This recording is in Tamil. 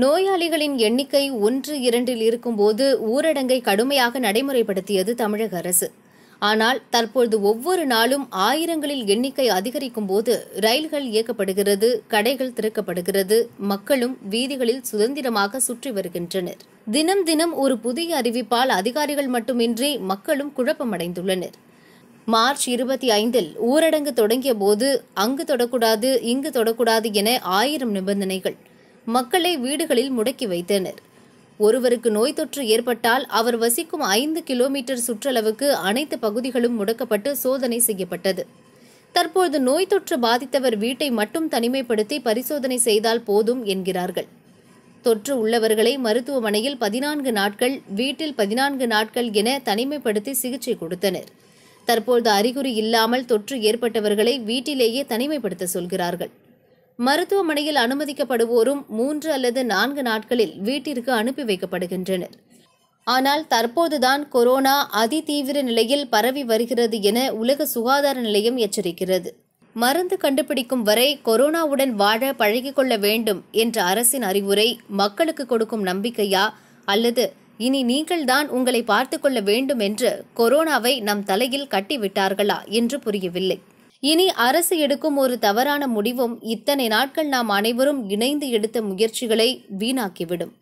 நோயாளிகளின் எண்ணிக்கை ஒன்று இரண்டில் இருக்கும்போது ஊரடங்கை கடுமையாக நடைமுறைப்படுத்தியது தமிழக அரசு ஆனால் தற்பொழுது ஒவ்வொரு நாளும் ஆயிரங்களில் எண்ணிக்கை அதிகரிக்கும் போது ரயில்கள் இயக்கப்படுகிறது கடைகள் திறக்கப்படுகிறது மக்களும் வீதிகளில் சுதந்திரமாக சுற்றி வருகின்றனர் தினம் தினம் ஒரு புதிய அறிவிப்பால் அதிகாரிகள் மட்டுமின்றி மக்களும் குழப்பமடைந்துள்ளனர் மார்ச் இருபத்தி ஐந்தில் ஊரடங்கு தொடங்கிய போது அங்கு தொடக்கூடாது இங்கு தொடக்கூடாது என ஆயிரம் நிபந்தனைகள் மக்களை வீடுகளில் முடக்கி வைத்தனர் ஒருவருக்கு நோய் தொற்று ஏற்பட்டால் அவர் வசிக்கும் ஐந்து கிலோமீட்டர் சுற்றளவுக்கு அனைத்து பகுதிகளும் முடக்கப்பட்டு சோதனை செய்யப்பட்டது தற்போது நோய் தொற்று பாதித்தவர் வீட்டை மட்டும் தனிமைப்படுத்தி பரிசோதனை செய்தால் போதும் என்கிறார்கள் தொற்று உள்ளவர்களை மருத்துவமனையில் பதினான்கு நாட்கள் வீட்டில் பதினான்கு நாட்கள் என தனிமைப்படுத்தி சிகிச்சை கொடுத்தனர் தற்போது அறிகுறி இல்லாமல் தொற்று ஏற்பட்டவர்களை வீட்டிலேயே தனிமைப்படுத்த சொல்கிறார்கள் மருத்துவமனையில் அனுமதிக்கப்படுவோரும் மூன்று அல்லது நான்கு நாட்களில் வீட்டிற்கு அனுப்பி வைக்கப்படுகின்றனர் ஆனால் தற்போதுதான் கொரோனா அதிதீவிர நிலையில் பரவி வருகிறது என உலக சுகாதார நிலையம் எச்சரிக்கிறது மருந்து கண்டுபிடிக்கும் வரை கொரோனாவுடன் வாழ பழகிக்கொள்ள வேண்டும் என்ற அரசின் அறிவுரை மக்களுக்கு கொடுக்கும் நம்பிக்கையா அல்லது இனி நீங்கள்தான் உங்களை பார்த்துக்கொள்ள வேண்டும் என்று கொரோனாவை நம் தலையில் கட்டிவிட்டார்களா என்று புரியவில்லை இனி அரசு எடுக்கும் ஒரு தவறான முடிவும் இத்தனை நாட்கள் நாம் அனைவரும் இணைந்து எடுத்த முயற்சிகளை வீணாக்கிவிடும்